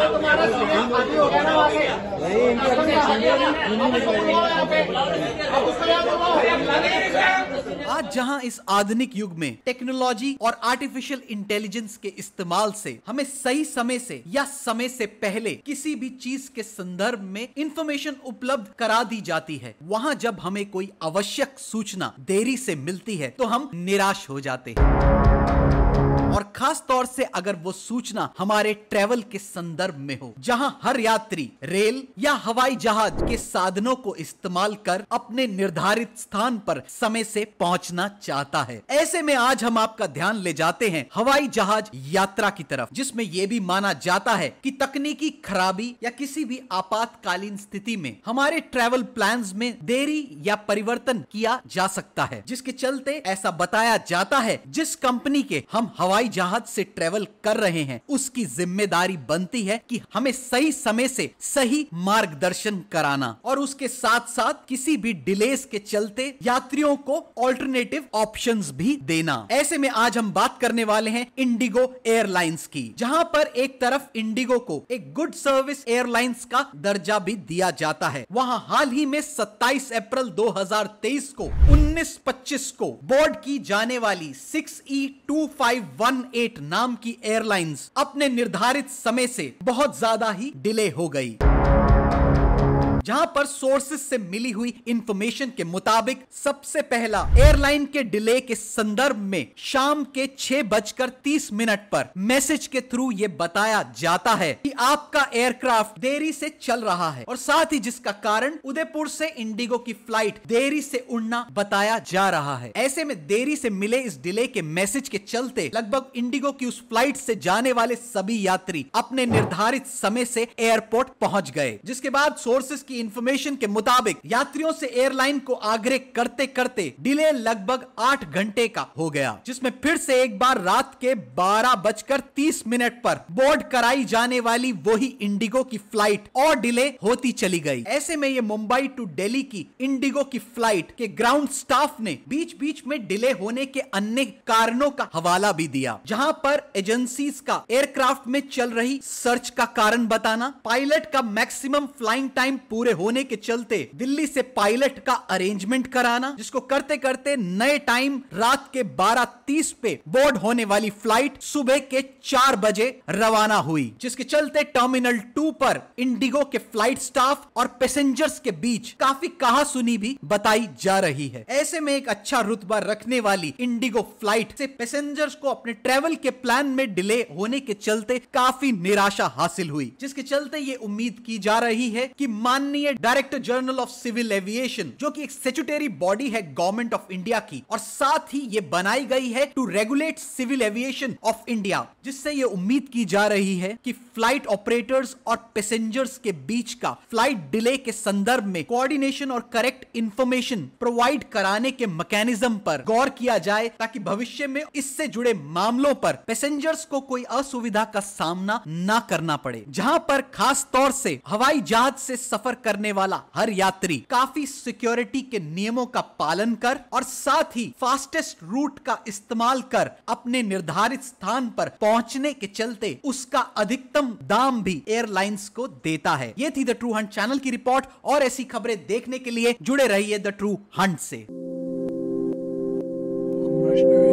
आज जहां इस आधुनिक युग में टेक्नोलॉजी और आर्टिफिशियल इंटेलिजेंस के इस्तेमाल से हमें सही समय से या समय से पहले किसी भी चीज के संदर्भ में इंफॉर्मेशन उपलब्ध करा दी जाती है वहां जब हमें कोई आवश्यक सूचना देरी से मिलती है तो हम निराश हो जाते हैं खास तौर से अगर वो सूचना हमारे ट्रेवल के संदर्भ में हो जहां हर यात्री रेल या हवाई जहाज के साधनों को इस्तेमाल कर अपने निर्धारित स्थान पर समय से पहुंचना चाहता है ऐसे में आज हम आपका ध्यान ले जाते हैं हवाई जहाज यात्रा की तरफ जिसमें ये भी माना जाता है कि तकनीकी खराबी या किसी भी आपातकालीन स्थिति में हमारे ट्रेवल प्लान में देरी या परिवर्तन किया जा सकता है जिसके चलते ऐसा बताया जाता है जिस कंपनी के हम हवाई जहाज चाहत से ट्रेवल कर रहे हैं उसकी जिम्मेदारी बनती है कि हमें सही समय से सही मार्गदर्शन कराना और उसके साथ साथ किसी भी डिलेस के चलते यात्रियों को ऑल्टरनेटिव ऑप्शंस भी देना ऐसे में आज हम बात करने वाले हैं इंडिगो एयरलाइंस की जहां पर एक तरफ इंडिगो को एक गुड सर्विस एयरलाइंस का दर्जा भी दिया जाता है वहां हाल ही में 27 अप्रैल 2023 को पच्चीस को बोर्ड की जाने वाली six E two five one eight नाम की एयरलाइंस अपने निर्धारित समय से बहुत ज्यादा ही डिले हो गई जहां पर सोर्सेज से मिली हुई इंफॉर्मेशन के मुताबिक सबसे पहला एयरलाइन के डिले के संदर्भ में शाम के छह बजकर तीस मिनट पर मैसेज के थ्रू ये बताया जाता है कि आपका एयरक्राफ्ट देरी से चल रहा है और साथ ही जिसका कारण उदयपुर से इंडिगो की फ्लाइट देरी से उड़ना बताया जा रहा है ऐसे में देरी से मिले इस डिले के मैसेज के चलते लगभग इंडिगो की उस फ्लाइट से जाने वाले सभी यात्री अपने निर्धारित समय से एयरपोर्ट पहुंच गए जिसके बाद सोर्सेज की इन्फॉर्मेशन के मुताबिक यात्रियों से एयरलाइन को आग्रह करते करते डिले लगभग आठ घंटे का हो गया जिसमें फिर से एक बार रात के बारह बजकर तीस मिनट पर बोर्ड कराई जाने वाली वही इंडिगो की फ्लाइट और डिले होती चली गई ऐसे में ये मुंबई टू दिल्ली की इंडिगो की फ्लाइट के ग्राउंड स्टाफ ने बीच बीच में डिले होने के अन्य कारणों का हवाला भी दिया जहां पर एजेंसी का एयरक्राफ्ट में चल रही सर्च का कारण बताना पायलट का मैक्सिमम फ्लाइंग टाइम पूरा पूरे होने के चलते दिल्ली से पायलट का अरेंजमेंट कराना जिसको करते करते नए टाइम रात के 12:30 पे बोर्ड होने वाली फ्लाइट सुबह के चार बजे रवाना हुई जिसके चलते टर्मिनल टू पर इंडिगो के फ्लाइट स्टाफ और पैसेंजर्स के बीच काफी कहा सुनी भी बताई जा रही है ऐसे में एक अच्छा रुतबा रखने वाली इंडिगो फ्लाइट से पैसेंजर्स को अपने ट्रेवल के प्लान में डिले होने के चलते काफी निराशा हासिल हुई जिसके चलते ये उम्मीद की जा रही है कि मान माननीय है director general of civil aviation जो कि एक सेचुटरी बॉडी है गवर्नमेंट ऑफ इंडिया की और साथ ही ये बनाई गई है to regulate civil aviation of India जिससे ये उम्मीद की जा रही है कि फ्लाइट ऑपरेटर्स और पैसेंजर्स के बीच का फ्लाइट डिले के संदर्भ में कोऑर्डिनेशन और करेक्ट इंफॉर्मेशन प्रोवाइड कराने के मैकेनिज्म पर गौर किया जाए ताकि भविष्य में इससे जुड़े मामलों पर पैसेंजर्स को कोई असुविधा का सामना ना करना पड़े जहां पर खास तौर से हवाई जहाज से सफर करने वाला हर यात्री काफी सिक्योरिटी के नियमों का पालन कर और साथ ही फास्टेस्ट रूट का इस्तेमाल कर अपने निर्धारित स्थान पर पहुंचने के चलते उसका अधिकतम दाम भी एयरलाइंस को देता है ये थी द ट्रू हंट चैनल की रिपोर्ट और ऐसी खबरें देखने के लिए जुड़े रहिए द ट्रू हंट से